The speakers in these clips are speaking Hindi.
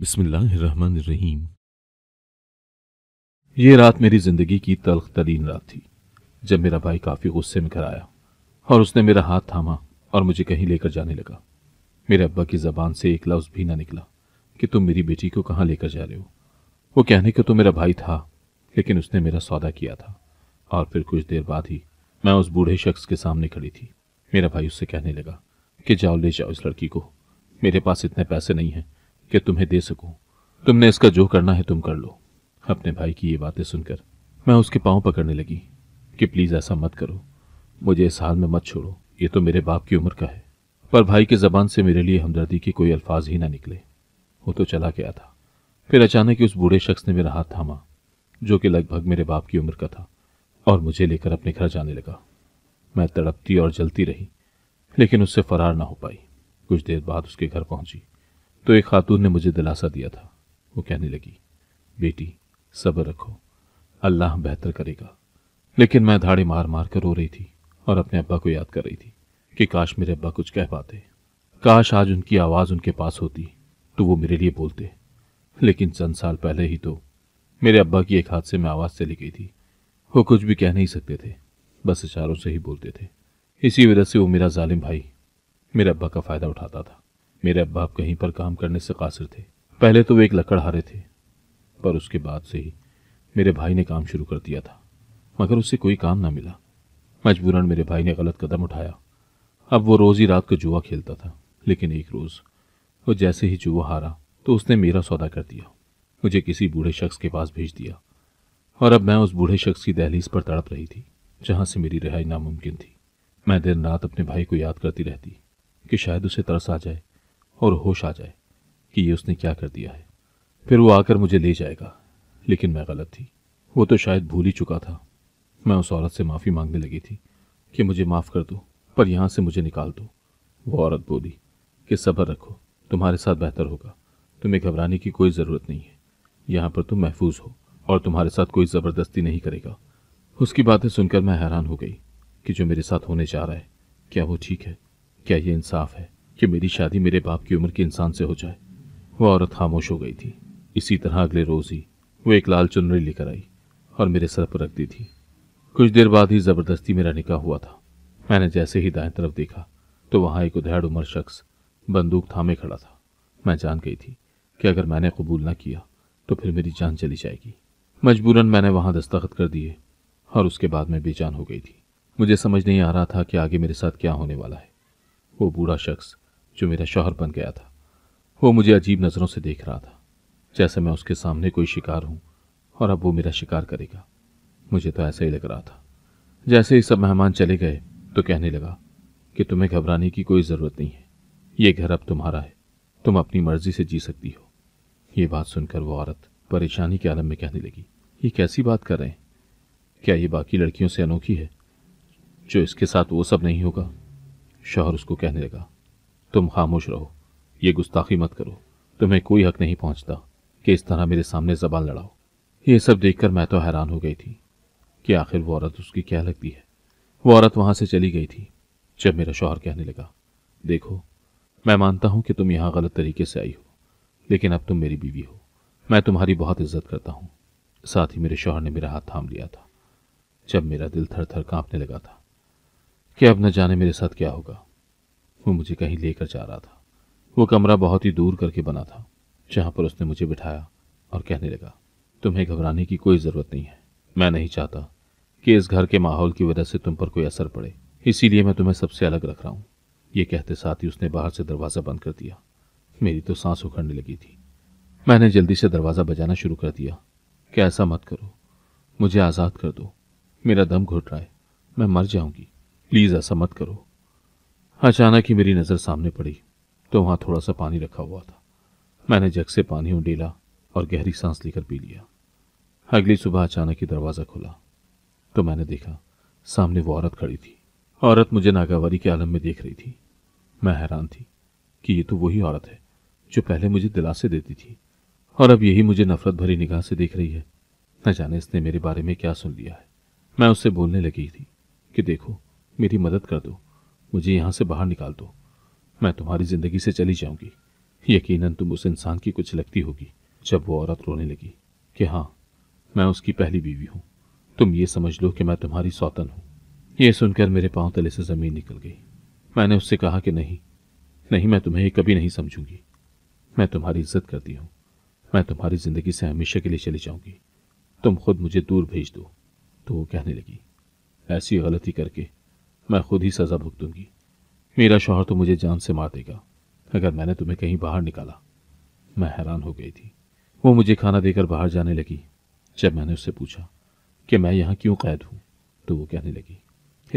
बिस्मिल्लाहिर्रहमानिर्रहीम ये रात मेरी जिंदगी की तलख तरीन रात थी जब मेरा भाई काफी गुस्से में घर आया और उसने मेरा हाथ थामा और मुझे कहीं लेकर जाने लगा मेरे अब्बा की जबान से एक लफ्ज भी ना निकला कि तुम मेरी बेटी को कहाँ लेकर जा रहे हो वो कहने को तो मेरा भाई था लेकिन उसने मेरा सौदा किया था और फिर कुछ देर बाद ही मैं उस बूढ़े शख्स के सामने खड़ी थी मेरा भाई उससे कहने लगा कि जाओ ले जाओ इस लड़की को मेरे पास इतने पैसे नहीं हैं कि तुम्हें दे सकूं तुमने इसका जो करना है तुम कर लो अपने भाई की ये बातें सुनकर मैं उसके पाँव पकड़ने लगी कि प्लीज़ ऐसा मत करो मुझे इस हाल में मत छोड़ो ये तो मेरे बाप की उम्र का है पर भाई की ज़बान से मेरे लिए हमदर्दी के कोई अल्फाज ही ना निकले वो तो चला गया था फिर अचानक ही उस बूढ़े शख्स ने मेरा हाथ थामा जो कि लगभग मेरे बाप की उम्र का था और मुझे लेकर अपने घर जाने लगा मैं तड़पती और जलती रही लेकिन उससे फरार ना हो पाई कुछ देर बाद उसके घर पहुंची तो एक खातून ने मुझे दिलासा दिया था वो कहने लगी बेटी सब्र रखो अल्लाह बेहतर करेगा लेकिन मैं धाड़े मार मार कर रो रही थी और अपने अब्बा को याद कर रही थी कि काश मेरे अब्बा कुछ कह पाते काश आज उनकी आवाज़ उनके पास होती तो वो मेरे लिए बोलते लेकिन चंद साल पहले ही तो मेरे अब्बा की एक हादसे में आवाज़ चली गई थी वो कुछ भी कह नहीं सकते थे बस इशारों से ही बोलते थे इसी वजह से वो मेरा जालिम भाई मेरे अब्बा का फ़ायदा उठाता था मेरे अब्बाप कहीं पर काम करने से कासिर थे पहले तो वे एक लकड़हारे थे पर उसके बाद से ही मेरे भाई ने काम शुरू कर दिया था मगर उससे कोई काम ना मिला मजबूरन मेरे भाई ने गलत कदम उठाया अब वो रोज़ ही रात को जुआ खेलता था लेकिन एक रोज़ वो जैसे ही जुआ हारा तो उसने मेरा सौदा कर दिया मुझे किसी बूढ़े शख्स के पास भेज दिया और अब मैं उस बूढ़े शख्स की दहलीज पर तड़प रही थी जहाँ से मेरी रिहाई नामुमकिन थी मैं दिन रात अपने भाई को याद करती रहती कि शायद उसे तरस आ जाए और होश आ जाए कि ये उसने क्या कर दिया है फिर वो आकर मुझे ले जाएगा लेकिन मैं गलत थी वो तो शायद भूल ही चुका था मैं उस औरत से माफ़ी मांगने लगी थी कि मुझे माफ़ कर दो पर यहाँ से मुझे निकाल दो वो औरत बोली कि सब्र रखो तुम्हारे साथ बेहतर होगा तुम्हें घबराने की कोई ज़रूरत नहीं है यहाँ पर तुम महफूज हो और तुम्हारे साथ कोई ज़बरदस्ती नहीं करेगा उसकी बातें सुनकर मैं हैरान हो गई कि जो मेरे साथ होने जा रहा है क्या वो ठीक है क्या ये इंसाफ है कि मेरी शादी मेरे बाप की उम्र के इंसान से हो जाए वह औरत खामोश हो गई थी इसी तरह अगले रोज ही वो एक लाल चुनरी लेकर आई और मेरे सर पर रख दी थी कुछ देर बाद ही ज़बरदस्ती मेरा निकाह हुआ था मैंने जैसे ही दाएं तरफ देखा तो वहाँ एक उधेड़ उम्र शख्स बंदूक थामे खड़ा था मैं जान गई थी कि अगर मैंने कबूल ना किया तो फिर मेरी जान चली जाएगी मजबूरन मैंने वहां दस्तखत कर दिए और उसके बाद मैं बेजान हो गई थी मुझे समझ नहीं आ रहा था कि आगे मेरे साथ क्या होने वाला है वो बूढ़ा शख्स जो मेरा शौहर बन गया था वो मुझे अजीब नज़रों से देख रहा था जैसे मैं उसके सामने कोई शिकार हूँ और अब वो मेरा शिकार करेगा मुझे तो ऐसा ही लग रहा था जैसे ही सब मेहमान चले गए तो कहने लगा कि तुम्हें घबराने की कोई ज़रूरत नहीं है ये घर अब तुम्हारा है तुम अपनी मर्जी से जी सकती हो ये बात सुनकर वो औरत परेशानी के आलम में कहने लगी ये कैसी बात कर रहे हैं क्या ये बाकी लड़कियों से अनोखी है जो इसके साथ वो सब नहीं होगा शौहर उसको कहने लगा तुम खामोश रहो ये गुस्ताखी मत करो तुम्हें कोई हक नहीं पहुंचता कि इस तरह मेरे सामने जबान लड़ाओ ये सब देखकर मैं तो हैरान हो गई थी कि आखिर वो औरत उसकी क्या लगती है वो औरत वहां से चली गई थी जब मेरा शोहर कहने लगा देखो मैं मानता हूं कि तुम यहां गलत तरीके से आई हो लेकिन अब तुम मेरी बीवी हो मैं तुम्हारी बहुत इज्जत करता हूं साथ ही मेरे शोहर ने मेरा हाथ थाम लिया था जब मेरा दिल थर थर कांपने लगा था कि अब न जाने मेरे साथ क्या होगा वो मुझे कहीं लेकर जा रहा था वो कमरा बहुत ही दूर करके बना था जहाँ पर उसने मुझे बिठाया और कहने लगा तुम्हें घबराने की कोई ज़रूरत नहीं है मैं नहीं चाहता कि इस घर के माहौल की वजह से तुम पर कोई असर पड़े इसीलिए मैं तुम्हें सबसे अलग रख रहा हूँ ये कहते साथ ही उसने बाहर से दरवाज़ा बंद कर दिया मेरी तो सांस उखड़ने लगी थी मैंने जल्दी से दरवाज़ा बजाना शुरू कर दिया कि ऐसा मत करो मुझे आज़ाद कर दो मेरा दम घुट रहा है मैं मर जाऊंगी प्लीज़ ऐसा मत करो अचानक ही मेरी नज़र सामने पड़ी तो वहाँ थोड़ा सा पानी रखा हुआ था मैंने जग से पानी उंडेला और गहरी सांस लेकर पी लिया अगली सुबह अचानक ही दरवाज़ा खुला तो मैंने देखा सामने वो औरत खड़ी थी औरत मुझे नागावारी के आलम में देख रही थी मैं हैरान थी कि ये तो वही औरत है जो पहले मुझे दिलासे देती थी और अब यही मुझे नफरत भरी निगाह से देख रही है न जाने इसने मेरे बारे में क्या सुन लिया है मैं उससे बोलने लगी थी कि देखो मेरी मदद कर दो मुझे यहाँ से बाहर निकाल दो मैं तुम्हारी ज़िंदगी से चली जाऊंगी यकीनन तुम उस इंसान की कुछ लगती होगी जब वो औरत रोने लगी कि हाँ मैं उसकी पहली बीवी हूं तुम ये समझ लो कि मैं तुम्हारी सौतन हूँ ये सुनकर मेरे पाँव तले से ज़मीन निकल गई मैंने उससे कहा कि नहीं नहीं मैं तुम्हें कभी नहीं समझूंगी मैं तुम्हारी इज्जत करती हूँ मैं तुम्हारी ज़िंदगी से हमेशा के लिए चली जाऊंगी तुम खुद मुझे दूर भेज दो तो वो कहने लगी ऐसी गलती करके मैं खुद ही सज़ा भुगतूंगी मेरा शोहर तो मुझे जान से मार देगा अगर मैंने तुम्हें कहीं बाहर निकाला मैं हैरान हो गई थी वो मुझे खाना देकर बाहर जाने लगी जब मैंने उससे पूछा कि मैं यहाँ क्यों कैद हूँ तो वो कहने लगी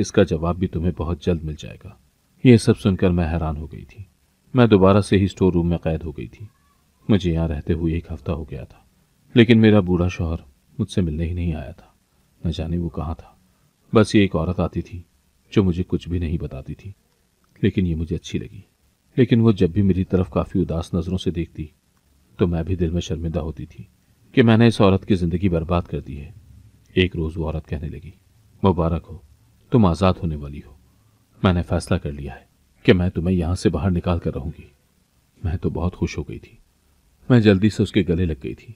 इसका जवाब भी तुम्हें बहुत जल्द मिल जाएगा यह सब सुनकर मैं हैरान हो गई थी मैं दोबारा से ही स्टोर रूम में कैद हो गई थी मुझे यहाँ रहते हुए एक हफ्ता हो गया था लेकिन मेरा बूढ़ा शोहर मुझसे मिलने ही नहीं आया था न जाने वो कहाँ था बस ये एक औरत आती थी जो मुझे कुछ भी नहीं बताती थी लेकिन ये मुझे अच्छी लगी लेकिन वो जब भी मेरी तरफ काफ़ी उदास नज़रों से देखती तो मैं भी दिल में शर्मिंदा होती थी कि मैंने इस औरत की ज़िंदगी बर्बाद कर दी है एक रोज़ वो औरत कहने लगी मुबारक हो तुम आज़ाद होने वाली हो मैंने फैसला कर लिया है कि मैं तुम्हें यहाँ से बाहर निकाल कर रहूँगी मैं तो बहुत खुश हो गई थी मैं जल्दी से उसके गले लग गई थी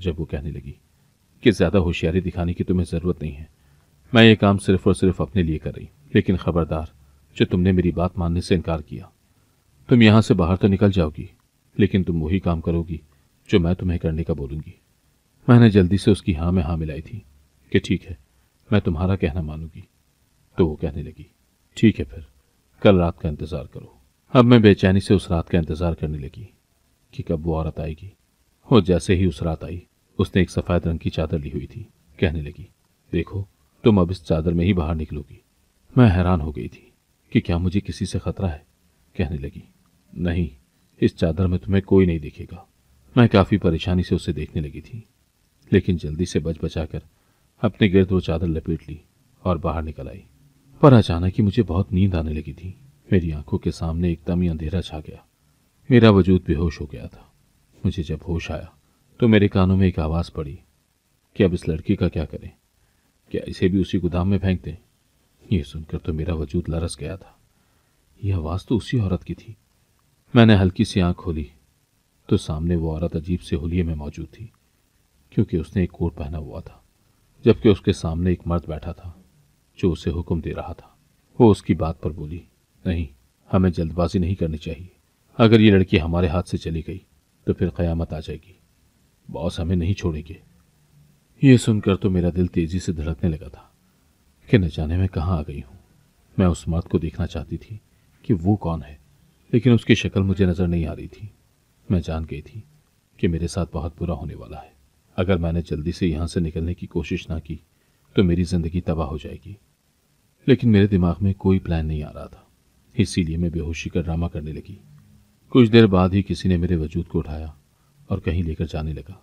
जब वो कहने लगी कि ज़्यादा होशियारी दिखाने की तुम्हें ज़रूरत नहीं है मैं ये काम सिर्फ और सिर्फ अपने लिए कर रही लेकिन खबरदार जो तुमने मेरी बात मानने से इनकार किया तुम यहां से बाहर तो निकल जाओगी लेकिन तुम वही काम करोगी जो मैं तुम्हें करने का बोलूँगी मैंने जल्दी से उसकी हाँ में हाँ मिलाई थी कि ठीक है मैं तुम्हारा कहना मानूंगी तो वो कहने लगी ठीक है फिर कल रात का इंतज़ार करो अब मैं बेचैनी से उस रात का इंतज़ार करने लगी कि कब वो औरत आएगी और जैसे ही उस रात आई उसने एक सफ़ेद रंग की चादर ली हुई थी कहने लगी देखो तुम अब इस चादर में ही बाहर निकलोगी मैं हैरान हो गई थी कि क्या मुझे किसी से खतरा है कहने लगी नहीं इस चादर में तुम्हें कोई नहीं दिखेगा मैं काफ़ी परेशानी से उसे देखने लगी थी लेकिन जल्दी से बच बचा कर अपने गिरद वो चादर लपेट ली और बाहर निकल आई पर अचानक ही मुझे बहुत नींद आने लगी थी मेरी आंखों के सामने एकदम ही अंधेरा छा गया मेरा वजूद बेहोश हो गया था मुझे जब होश आया तो मेरे कानों में एक आवाज़ पड़ी कि अब इस लड़की का क्या करें क्या इसे भी उसी गोदाम में फेंक दें ये सुनकर तो मेरा वजूद लरस गया था यह आवाज़ तो उसी औरत की थी मैंने हल्की सी आंख खोली तो सामने वो औरत अजीब से होलिये में मौजूद थी क्योंकि उसने एक कोट पहना हुआ था जबकि उसके सामने एक मर्द बैठा था जो उसे हुक्म दे रहा था वो उसकी बात पर बोली नहीं हमें जल्दबाजी नहीं करनी चाहिए अगर ये लड़की हमारे हाथ से चली गई तो फिर क़यामत आ जाएगी बॉस हमें नहीं छोड़ेंगे ये सुनकर तो मेरा दिल तेजी से धड़कने लगा था कि न जाने मैं कहाँ आ गई हूँ मैं उस मर्द को देखना चाहती थी कि वो कौन है लेकिन उसकी शक्ल मुझे नज़र नहीं आ रही थी मैं जान गई थी कि मेरे साथ बहुत बुरा होने वाला है अगर मैंने जल्दी से यहाँ से निकलने की कोशिश ना की तो मेरी ज़िंदगी तबाह हो जाएगी लेकिन मेरे दिमाग में कोई प्लान नहीं आ रहा था इसीलिए मैं बेहोशी कर ड्रामा करने लगी कुछ देर बाद ही किसी ने मेरे वजूद को उठाया और कहीं लेकर जाने लगा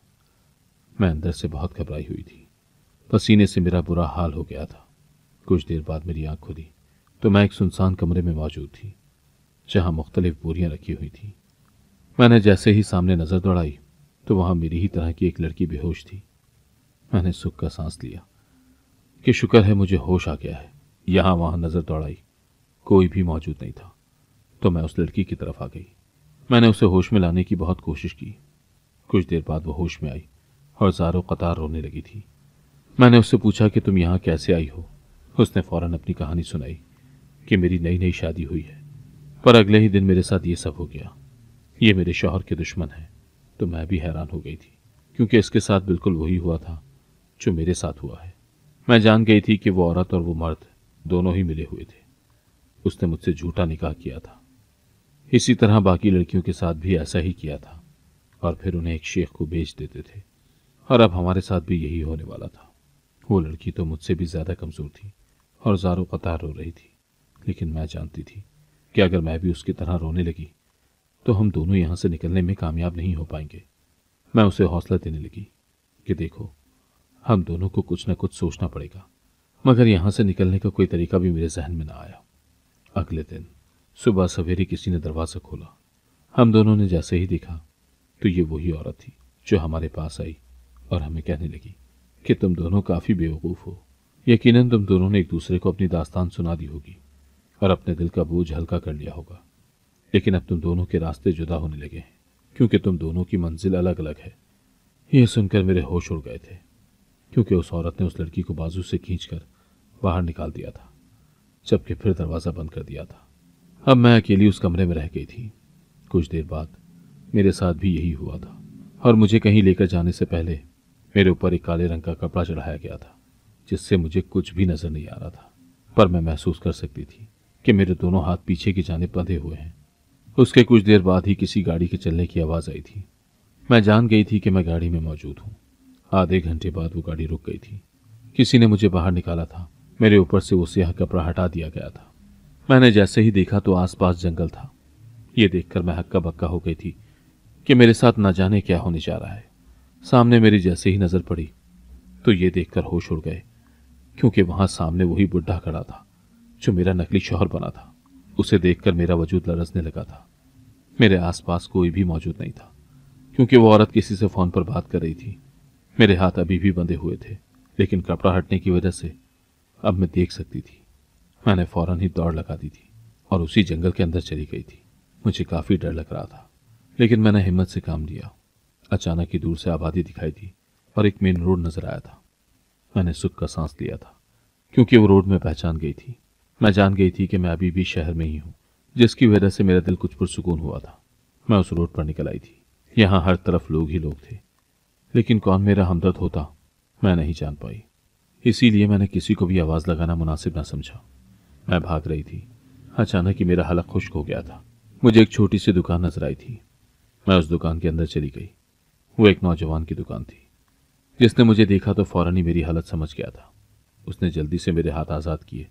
मैं अंदर से बहुत घबराई हुई थी पसीने से मेरा बुरा हाल हो गया था कुछ देर बाद मेरी आंख खुली तो मैं एक सुनसान कमरे में मौजूद थी जहाँ मुख्तलिफ बोरियां रखी हुई थी मैंने जैसे ही सामने नज़र दौड़ाई तो वहाँ मेरी ही तरह की एक लड़की बेहोश थी मैंने सुख का सांस लिया कि शुक्र है मुझे होश आ गया है यहाँ वहाँ नज़र दौड़ाई कोई भी मौजूद नहीं था तो मैं उस लड़की की तरफ आ गई मैंने उसे होश में लाने की बहुत कोशिश की कुछ देर बाद वह होश में आई और जारो कतार रोने लगी थी मैंने उससे पूछा कि तुम यहाँ कैसे आई हो उसने फौरन अपनी कहानी सुनाई कि मेरी नई नई शादी हुई है पर अगले ही दिन मेरे साथ ये सब हो गया ये मेरे शोहर के दुश्मन हैं तो मैं भी हैरान हो गई थी क्योंकि इसके साथ बिल्कुल वही हुआ था जो मेरे साथ हुआ है मैं जान गई थी कि वो औरत और वो मर्द दोनों ही मिले हुए थे उसने मुझसे झूठा निकाह किया था इसी तरह बाकी लड़कियों के साथ भी ऐसा ही किया था और फिर उन्हें एक शेख को बेच देते थे और अब हमारे साथ भी यही होने वाला था वो लड़की तो मुझसे भी ज़्यादा कमज़ोर थी और जारो कतार रो रही थी लेकिन मैं जानती थी कि अगर मैं भी उसकी तरह रोने लगी तो हम दोनों यहाँ से निकलने में कामयाब नहीं हो पाएंगे मैं उसे हौसला देने लगी कि देखो हम दोनों को कुछ ना कुछ सोचना पड़ेगा मगर यहाँ से निकलने का कोई तरीका भी मेरे जहन में ना आया अगले दिन सुबह सवेरे किसी ने दरवाज़ा खोला हम दोनों ने जैसे ही देखा तो ये वही औरत थी जो हमारे पास आई और हमें कहने लगी कि तुम दोनों काफ़ी बेवकूफ़ हो यकीनन तुम दोनों ने एक दूसरे को अपनी दास्तान सुना दी होगी और अपने दिल का बोझ हल्का कर लिया होगा लेकिन अब तुम दोनों के रास्ते जुदा होने लगे हैं क्योंकि तुम दोनों की मंजिल अलग अलग है यह सुनकर मेरे होश उड़ गए थे क्योंकि उस औरत ने उस लड़की को बाजू से खींच बाहर निकाल दिया था जबकि फिर दरवाज़ा बंद कर दिया था अब मैं अकेली उस कमरे में रह गई थी कुछ देर बाद मेरे साथ भी यही हुआ था और मुझे कहीं लेकर जाने से पहले मेरे ऊपर एक काले रंग का कपड़ा चढ़ाया गया था जिससे मुझे कुछ भी नजर नहीं आ रहा था पर मैं महसूस कर सकती थी कि मेरे दोनों हाथ पीछे की जाने बंधे हुए हैं उसके कुछ देर बाद ही किसी गाड़ी के चलने की आवाज़ आई थी मैं जान गई थी कि मैं गाड़ी में मौजूद हूँ आधे घंटे बाद वो गाड़ी रुक गई थी किसी ने मुझे बाहर निकाला था मेरे ऊपर से वो सियाह कपड़ा हटा दिया गया था मैंने जैसे ही देखा तो आसपास जंगल था ये देखकर मैं हक्का बक्का हो गई थी कि मेरे साथ ना जाने क्या होने जा रहा है सामने मेरी जैसे ही नज़र पड़ी तो ये देखकर होश उड़ गए क्योंकि वहां सामने वही बुढ़ा खड़ा था जो मेरा नकली शोहर बना था उसे देखकर मेरा वजूद लरसने लगा था मेरे आसपास कोई भी मौजूद नहीं था क्योंकि वो औरत किसी से फ़ोन पर बात कर रही थी मेरे हाथ अभी भी बंधे हुए थे लेकिन कपड़ा हटने की वजह से अब मैं देख सकती थी मैंने फ़ौरन ही दौड़ लगा दी थी और उसी जंगल के अंदर चली गई थी मुझे काफ़ी डर लग रहा था लेकिन मैंने हिम्मत से काम लिया अचानक ही दूर से आबादी दिखाई दी और एक मेन रोड नजर आया था मैंने सुख का सांस लिया था क्योंकि वो रोड में पहचान गई थी मैं जान गई थी कि मैं अभी भी शहर में ही हूँ जिसकी वजह से मेरा दिल कुछ पुरसकून हुआ था मैं उस रोड पर निकल आई थी यहाँ हर तरफ लोग ही लोग थे लेकिन कौन मेरा हमदर्द होता मैं नहीं जान पाई इसीलिए मैंने किसी को भी आवाज़ लगाना मुनासिब ना समझा मैं भाग रही थी अचानक ही मेरा हलक खुश्क हो गया था मुझे एक छोटी सी दुकान नजर आई थी मैं उस दुकान के अंदर चली गई वो एक नौजवान की दुकान थी जिसने मुझे देखा तो फौरन ही मेरी हालत समझ गया था उसने जल्दी से मेरे हाथ आज़ाद किए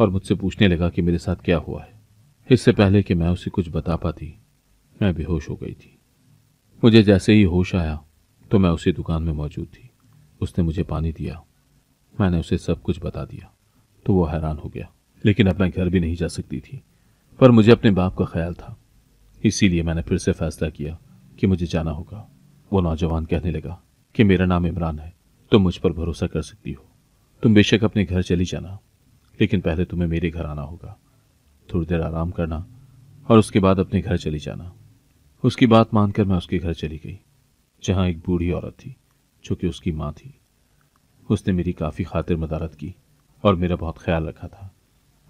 और मुझसे पूछने लगा कि मेरे साथ क्या हुआ है इससे पहले कि मैं उसे कुछ बता पाती मैं बेहोश हो गई थी मुझे जैसे ही होश आया तो मैं उसी दुकान में मौजूद थी उसने मुझे पानी दिया मैंने उसे सब कुछ बता दिया तो वो हैरान हो गया लेकिन अब मैं घर भी नहीं जा सकती थी पर मुझे अपने बाप का ख्याल था इसीलिए मैंने फिर से फैसला किया कि मुझे जाना होगा वो नौजवान कहने लगा कि मेरा नाम इमरान है तुम मुझ पर भरोसा कर सकती हो तुम बेशक अपने घर चली जाना लेकिन पहले तुम्हें मेरे घर आना होगा थोड़ी देर आराम करना और उसके बाद अपने घर चली जाना उसकी बात मानकर मैं उसके घर चली गई जहाँ एक बूढ़ी औरत थी जो कि उसकी माँ थी उसने मेरी काफ़ी खातिर मदारत की और मेरा बहुत ख्याल रखा था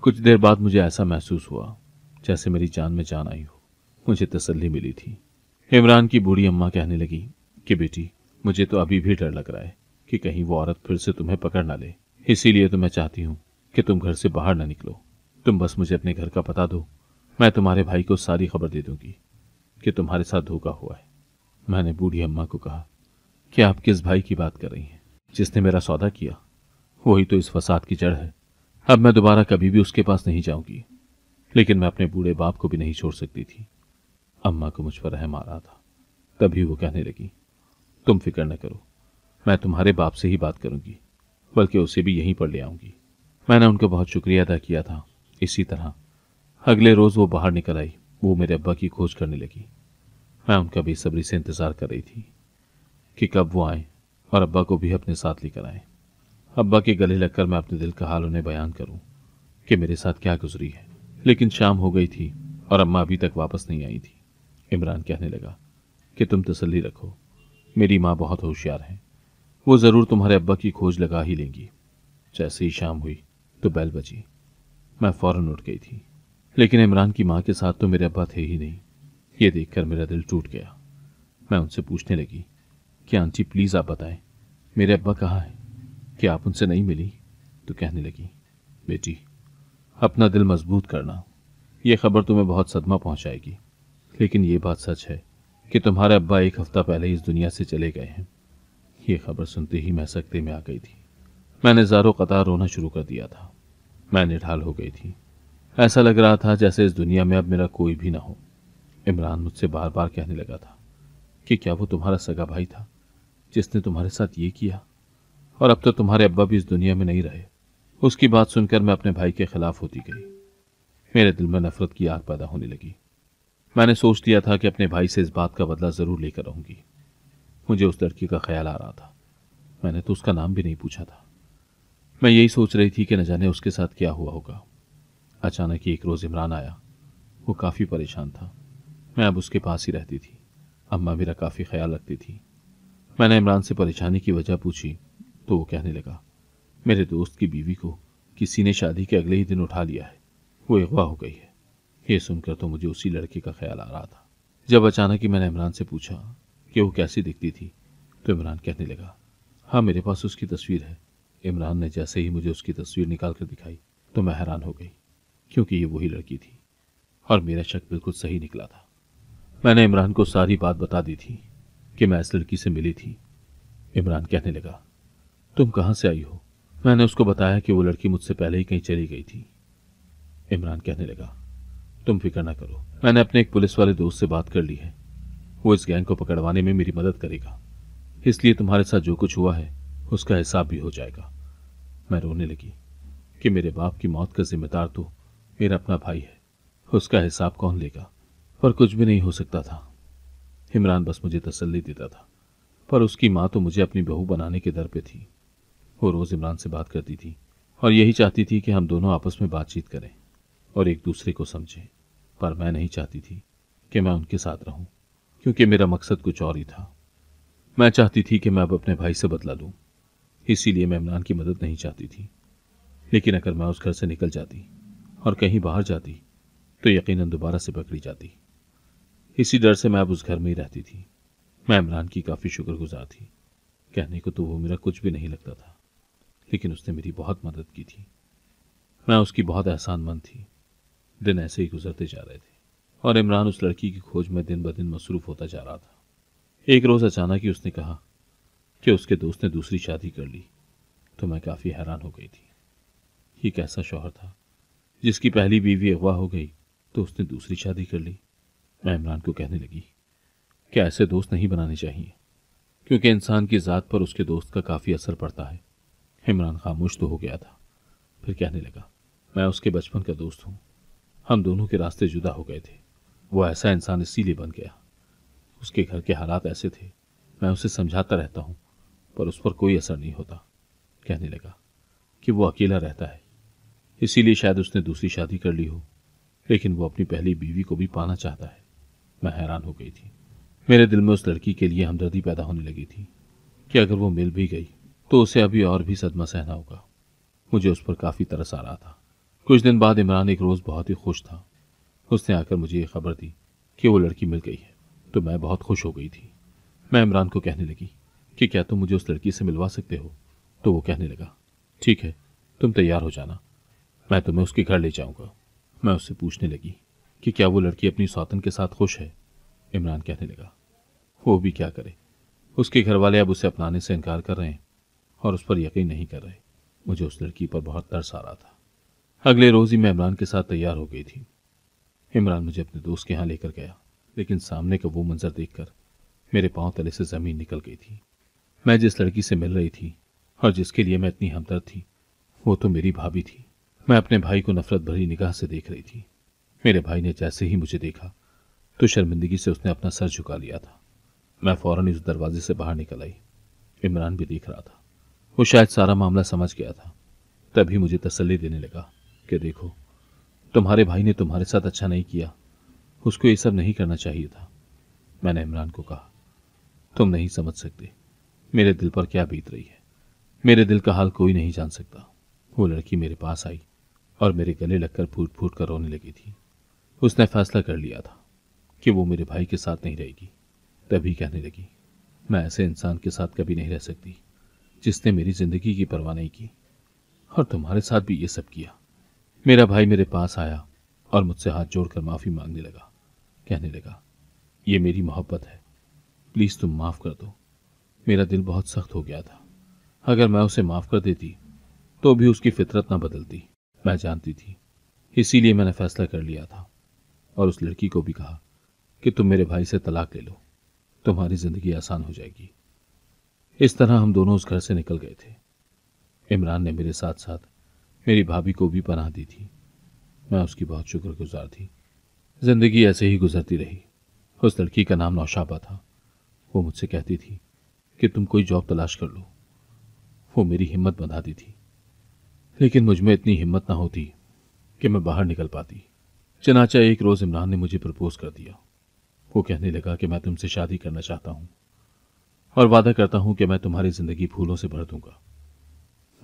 कुछ देर बाद मुझे ऐसा महसूस हुआ जैसे मेरी जान में जान आई हो मुझे तसल्ली मिली थी इमरान की बूढ़ी अम्मा कहने लगी कि बेटी मुझे तो अभी भी डर लग रहा है कि कहीं वो औरत फिर से तुम्हें पकड़ ना ले इसीलिए तो मैं चाहती हूँ कि तुम घर से बाहर ना निकलो तुम बस मुझे अपने घर का पता दो मैं तुम्हारे भाई को सारी खबर दे दूंगी कि तुम्हारे साथ धोखा हुआ है मैंने बूढ़ी अम्मा को कहा कि आप किस भाई की बात कर रही हैं जिसने मेरा सौदा किया वही तो इस फसाद की जड़ है अब मैं दोबारा कभी भी उसके पास नहीं जाऊंगी लेकिन मैं अपने बूढ़े बाप को भी नहीं छोड़ सकती थी अम्मा को मुझ पर रहम आ रहा था तभी वो कहने लगी तुम फिक्र न करो मैं तुम्हारे बाप से ही बात करूंगी बल्कि उसे भी यहीं पर ले आऊंगी मैंने उनका बहुत शुक्रिया अदा किया था इसी तरह अगले रोज़ वो बाहर निकल आई वो मेरे अब्बा की खोज करने लगी मैं उनका बेसब्री से इंतज़ार कर रही थी कि कब वो आए और अब्बा को भी अपने साथ लेकर आए अब्बा के गले लगकर मैं अपने दिल का हाल उन्हें बयान करूं कि मेरे साथ क्या गुजरी है लेकिन शाम हो गई थी और अम्मा अभी तक वापस नहीं आई थी इमरान कहने लगा कि तुम तसली रखो मेरी माँ बहुत होशियार हैं वो ज़रूर तुम्हारे अब्बा की खोज लगा ही लेंगी जैसे ही शाम हुई तो बैल बजी मैं फ़ौरन उठ गई थी लेकिन इमरान की माँ के साथ तो मेरे अब्बा थे ही नहीं ये देखकर मेरा दिल टूट गया मैं उनसे पूछने लगी कि आंटी प्लीज़ आप बताएं मेरे अब्बा कहाँ हैं कि आप उनसे नहीं मिली तो कहने लगी बेटी अपना दिल मजबूत करना यह खबर तुम्हें बहुत सदमा पहुंचाएगी लेकिन ये बात सच है कि तुम्हारे अब्बा एक हफ्ता पहले इस दुनिया से चले गए हैं ये खबर सुनते ही मैं सकते में आ गई थी मैंने जारो कतार रोना शुरू कर दिया था मैं निढाल हो गई थी ऐसा लग रहा था जैसे इस दुनिया में अब मेरा कोई भी ना हो इमरान मुझसे बार बार कहने लगा था कि क्या वो तुम्हारा सगा भाई था जिसने तुम्हारे साथ ये किया और अब तो तुम्हारे अब्बा भी इस दुनिया में नहीं रहे उसकी बात सुनकर मैं अपने भाई के खिलाफ होती गई मेरे दिल में नफरत की आग पैदा होने लगी मैंने सोच दिया था कि अपने भाई से इस बात का बदला ज़रूर लेकर आऊंगी मुझे उस लड़की का ख्याल आ रहा था मैंने तो उसका नाम भी नहीं पूछा था मैं यही सोच रही थी कि न जाने उसके साथ क्या हुआ होगा अचानक ही एक रोज़ इमरान आया वो काफ़ी परेशान था मैं अब उसके पास ही रहती थी अम्मा मेरा काफ़ी ख्याल रखती थी मैंने इमरान से परेशानी की वजह पूछी तो वो कहने लगा मेरे दोस्त की बीवी को किसी ने शादी के अगले ही दिन उठा लिया है वो अगवा हो गई है ये सुनकर तो मुझे उसी लड़के का ख्याल आ रहा था जब अचानक ही मैंने इमरान से पूछा कि वो कैसी दिखती थी तो इमरान कहने लगा हाँ मेरे पास उसकी तस्वीर है इमरान ने जैसे ही मुझे उसकी तस्वीर निकाल कर दिखाई तो मैं हैरान हो गई क्योंकि ये वही लड़की थी और मेरा शक बिल्कुल सही निकला था मैंने इमरान को सारी बात बता दी थी कि मैं इस लड़की से मिली थी इमरान कहने लगा तुम कहाँ से आई हो मैंने उसको बताया कि वो लड़की मुझसे पहले ही कहीं चली गई थी इमरान कहने लगा तुम फिक्र ना करो मैंने अपने एक पुलिस वाले दोस्त से बात कर ली है वो इस गैंग को पकड़वाने में मेरी मदद करेगा इसलिए तुम्हारे साथ जो कुछ हुआ है उसका हिसाब भी हो जाएगा मैं रोने लगी कि मेरे बाप की मौत का जिम्मेदार तो मेरा अपना भाई है उसका हिसाब कौन लेगा पर कुछ भी नहीं हो सकता था इमरान बस मुझे तसल्ली देता था पर उसकी माँ तो मुझे अपनी बहू बनाने के दर पे थी वो रोज़ इमरान से बात करती थी और यही चाहती थी कि हम दोनों आपस में बातचीत करें और एक दूसरे को समझें पर मैं नहीं चाहती थी कि मैं उनके साथ रहूं क्योंकि मेरा मकसद कुछ और ही था मैं चाहती थी कि मैं अब अपने भाई से बदला लूं इसीलिए मैं इमरान की मदद नहीं चाहती थी लेकिन अगर मैं उस घर से निकल जाती और कहीं बाहर जाती तो यकीन दोबारा से पकड़ी जाती इसी डर से मैं अब उस घर में ही रहती थी मैं इमरान की काफ़ी शुक्रगुजार थी कहने को तो वो मेरा कुछ भी नहीं लगता था लेकिन उसने मेरी बहुत मदद की थी मैं उसकी बहुत एहसानमंद थी दिन ऐसे ही गुजरते जा रहे थे और इमरान उस लड़की की खोज में दिन ब दिन मसरूफ होता जा रहा था एक रोज़ अचानक ही उसने कहा कि उसके दोस्त ने दूसरी शादी कर ली तो मैं काफ़ी हैरान हो गई थी ये कैसा शोहर था जिसकी पहली बीवी अगवा हो गई तो उसने दूसरी शादी कर ली मैं इमरान को कहने लगी कि ऐसे दोस्त नहीं बनाने चाहिए क्योंकि इंसान की ज़ात पर उसके दोस्त का काफ़ी असर पड़ता है इमरान खामोश तो हो गया था फिर कहने लगा मैं उसके बचपन का दोस्त हूँ हम दोनों के रास्ते जुदा हो गए थे वो ऐसा इंसान इसीलिए बन गया उसके घर के हालात ऐसे थे मैं उसे समझाता रहता हूँ पर उस पर कोई असर नहीं होता कहने लगा कि वो अकेला रहता है इसीलिए शायद उसने दूसरी शादी कर ली हो लेकिन वो अपनी पहली बीवी को भी पाना चाहता है मैं हैरान हो गई थी मेरे दिल में उस लड़की के लिए हमदर्दी पैदा होने लगी थी कि अगर वो मिल भी गई तो उसे अभी और भी सदमा सहना होगा मुझे उस पर काफ़ी तरस आ रहा था कुछ दिन बाद इमरान एक रोज़ बहुत ही खुश था उसने आकर मुझे ये खबर दी कि वो लड़की मिल गई है तो मैं बहुत खुश हो गई थी मैं इमरान को कहने लगी कि क्या तुम मुझे उस लड़की से मिलवा सकते हो तो वो कहने लगा ठीक है तुम तैयार हो जाना मैं तुम्हें उसके घर ले जाऊंगा मैं उससे पूछने लगी कि क्या वो लड़की अपनी सौतन के साथ खुश है इमरान कहने लगा वो भी क्या करे उसके घर वाले अब उसे अपनाने से इनकार कर रहे हैं और उस पर यकीन नहीं कर रहे मुझे उस लड़की पर बहुत तरस आ रहा था अगले रोज ही मैं इमरान के साथ तैयार हो गई थी इमरान मुझे अपने दोस्त के यहाँ लेकर गया लेकिन सामने का वो मंजर देखकर मेरे पाँव तले से ज़मीन निकल गई थी मैं जिस लड़की से मिल रही थी और जिसके लिए मैं इतनी हमदर्द थी वो तो मेरी भाभी थी मैं अपने भाई को नफरत भरी निगाह से देख रही थी मेरे भाई ने जैसे ही मुझे देखा तो शर्मिंदगी से उसने अपना सर झुका लिया था मैं फ़ौरन इस दरवाजे से बाहर निकल आई इमरान भी देख रहा था वो शायद सारा मामला समझ गया था तभी मुझे तसली देने लगा कि देखो तुम्हारे भाई ने तुम्हारे साथ अच्छा नहीं किया उसको ये सब नहीं करना चाहिए था मैंने इमरान को कहा तुम नहीं समझ सकते मेरे दिल पर क्या बीत रही है मेरे दिल का हाल कोई नहीं जान सकता वो लड़की मेरे पास आई और मेरे गले लगकर फूट फूट कर रोने लगी थी उसने फैसला कर लिया था कि वो मेरे भाई के साथ नहीं रहेगी तभी कहने लगी मैं ऐसे इंसान के साथ कभी नहीं रह सकती जिसने मेरी ज़िंदगी की परवाह नहीं की और तुम्हारे साथ भी ये सब किया मेरा भाई मेरे पास आया और मुझसे हाथ जोड़कर माफ़ी मांगने लगा कहने लगा ये मेरी मोहब्बत है प्लीज़ तुम माफ़ कर दो मेरा दिल बहुत सख्त हो गया था अगर मैं उसे माफ़ कर देती तो भी उसकी फितरत ना बदलती मैं जानती थी इसीलिए मैंने फैसला कर लिया था और उस लड़की को भी कहा कि तुम मेरे भाई से तलाक ले लो तुम्हारी ज़िंदगी आसान हो जाएगी इस तरह हम दोनों उस घर से निकल गए थे इमरान ने मेरे साथ साथ मेरी भाभी को भी पनाह दी थी मैं उसकी बहुत शुक्रगुजार थी जिंदगी ऐसे ही गुजरती रही उस लड़की का नाम नौशाबा था वो मुझसे कहती थी कि तुम कोई जॉब तलाश कर लो वो मेरी हिम्मत बंधाती थी लेकिन मुझ में इतनी हिम्मत ना होती कि मैं बाहर निकल पाती चनाचा एक रोज़ इमरान ने मुझे प्रपोज कर दिया वो कहने लगा कि मैं तुमसे शादी करना चाहता हूँ और वादा करता हूँ कि मैं तुम्हारी ज़िंदगी फूलों से भर दूंगा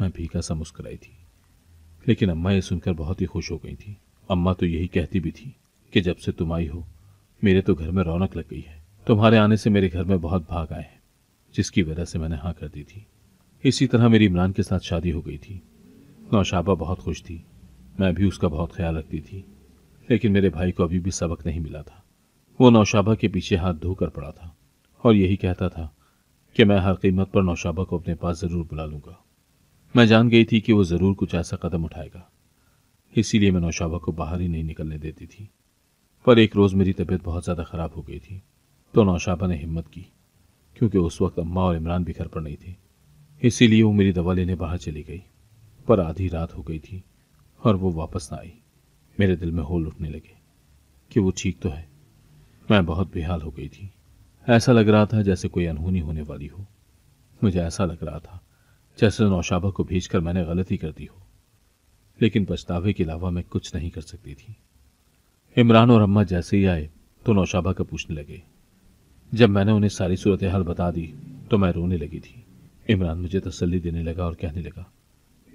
मैं भीखा सा मुस्कुराई थी लेकिन अम्मा ये सुनकर बहुत ही खुश हो गई थी अम्मा तो यही कहती भी थी कि जब से तुम आई हो मेरे तो घर में रौनक लग गई है तुम्हारे आने से मेरे घर में बहुत भाग आए हैं जिसकी वजह से मैंने हाँ कर दी थी इसी तरह मेरी इमरान के साथ शादी हो गई थी नौशाबा बहुत खुश थी मैं भी उसका बहुत ख्याल रखती थी लेकिन मेरे भाई को अभी भी सबक नहीं मिला था वो नौशाबा के पीछे हाथ धोकर पड़ा था और यही कहता था कि मैं हर कीमत पर नौशाबा को अपने पास ज़रूर बुला लूँगा मैं जान गई थी कि वो ज़रूर कुछ ऐसा कदम उठाएगा इसीलिए मैं नौशाबा को बाहर ही नहीं निकलने देती थी पर एक रोज़ मेरी तबीयत बहुत ज़्यादा ख़राब हो गई थी तो नौशाबा ने हिम्मत की क्योंकि उस वक्त अम्मा और इमरान भी घर पर नहीं थे इसीलिए वो मेरी दवा लेने बाहर चली गई पर आधी रात हो गई थी और वो वापस ना आई मेरे दिल में होल उठने लगे कि वो ठीक तो है मैं बहुत बेहाल हो गई थी ऐसा लग रहा था जैसे कोई अनहोनी होने वाली हो मुझे ऐसा लग रहा था जैसे नौशाबा को भेजकर मैंने गलती कर दी हो लेकिन पछतावे के अलावा मैं कुछ नहीं कर सकती थी इमरान और अम्मा जैसे ही आए तो नौशाबा का पूछने लगे जब मैंने उन्हें सारी सूरत हाल बता दी तो मैं रोने लगी थी इमरान मुझे तसल्ली देने लगा और कहने लगा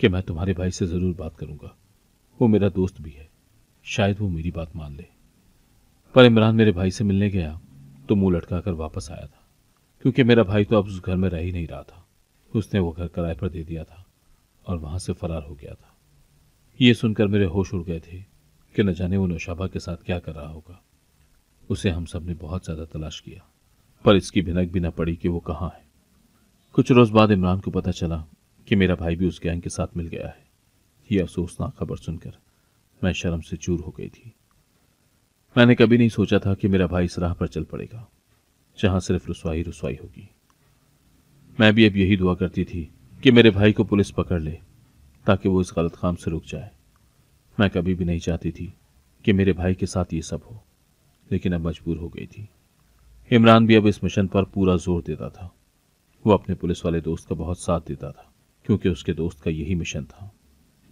कि मैं तुम्हारे भाई से ज़रूर बात करूँगा वो मेरा दोस्त भी है शायद वो मेरी बात मान ले पर इमरान मेरे भाई से मिलने गया तो मुंह लटका कर वापस आया था क्योंकि मेरा भाई तो अब उस घर में रह ही नहीं रहा था उसने वो घर किराए पर दे दिया था और वहाँ से फरार हो गया था ये सुनकर मेरे होश उड़ गए थे कि न जाने वो नौशाबा के साथ क्या कर रहा होगा उसे हम सब ने बहुत ज़्यादा तलाश किया पर इसकी भिनक भी न पड़ी कि वो कहाँ है कुछ रोज़ बाद इमरान को पता चला कि मेरा भाई भी उस गैंग के साथ मिल गया है ये अफसोसनाक खबर सुनकर मैं शर्म से चूर हो गई थी मैंने कभी नहीं सोचा था कि मेरा भाई इस राह पर चल पड़ेगा जहाँ सिर्फ रसवाई रसवाई होगी मैं भी अब यही दुआ करती थी कि मेरे भाई को पुलिस पकड़ ले ताकि वो इस गलत काम से रुक जाए मैं कभी भी नहीं चाहती थी कि मेरे भाई के साथ ये सब हो लेकिन अब मजबूर हो गई थी इमरान भी अब इस मिशन पर पूरा जोर देता था वो अपने पुलिस वाले दोस्त का बहुत साथ देता था क्योंकि उसके दोस्त का यही मिशन था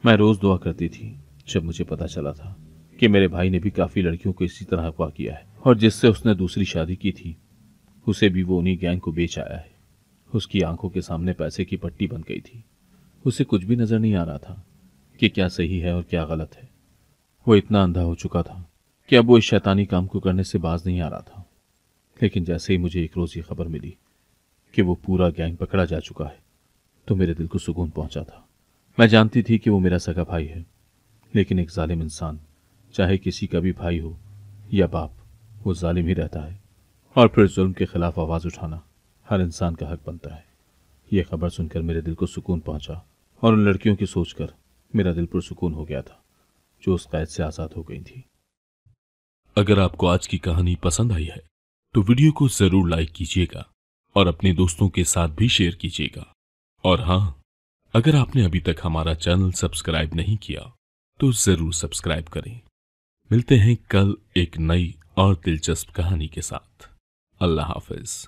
मैं रोज़ दुआ करती थी जब मुझे पता चला था कि मेरे भाई ने भी काफ़ी लड़कियों को इसी तरह अगवा किया है और जिससे उसने दूसरी शादी की थी उसे भी वो उन्हीं गैंग को बेच आया है उसकी आंखों के सामने पैसे की पट्टी बन गई थी उसे कुछ भी नजर नहीं आ रहा था कि क्या सही है और क्या गलत है वो इतना अंधा हो चुका था कि अब वो इस शैतानी काम को करने से बाज नहीं आ रहा था लेकिन जैसे ही मुझे एक रोज़ ये खबर मिली कि वो पूरा गैंग पकड़ा जा चुका है तो मेरे दिल को सुकून पहुंचा था मैं जानती थी कि वो मेरा सगा भाई है लेकिन एक ालिम इंसान चाहे किसी का भी भाई हो या बाप वो ालिम ही रहता है और फिर जुल्म के खिलाफ आवाज़ उठाना हर इंसान का हक बनता है यह खबर सुनकर मेरे दिल को सुकून पहुंचा और उन लड़कियों की सोचकर मेरा दिल पुरसकून हो गया था जो उस कैद से आज़ाद हो गई थी अगर आपको आज की कहानी पसंद आई है तो वीडियो को जरूर लाइक कीजिएगा और अपने दोस्तों के साथ भी शेयर कीजिएगा और हां अगर आपने अभी तक हमारा चैनल सब्सक्राइब नहीं किया तो जरूर सब्सक्राइब करें मिलते हैं कल एक नई और दिलचस्प कहानी के साथ अल्लाह हाफिज़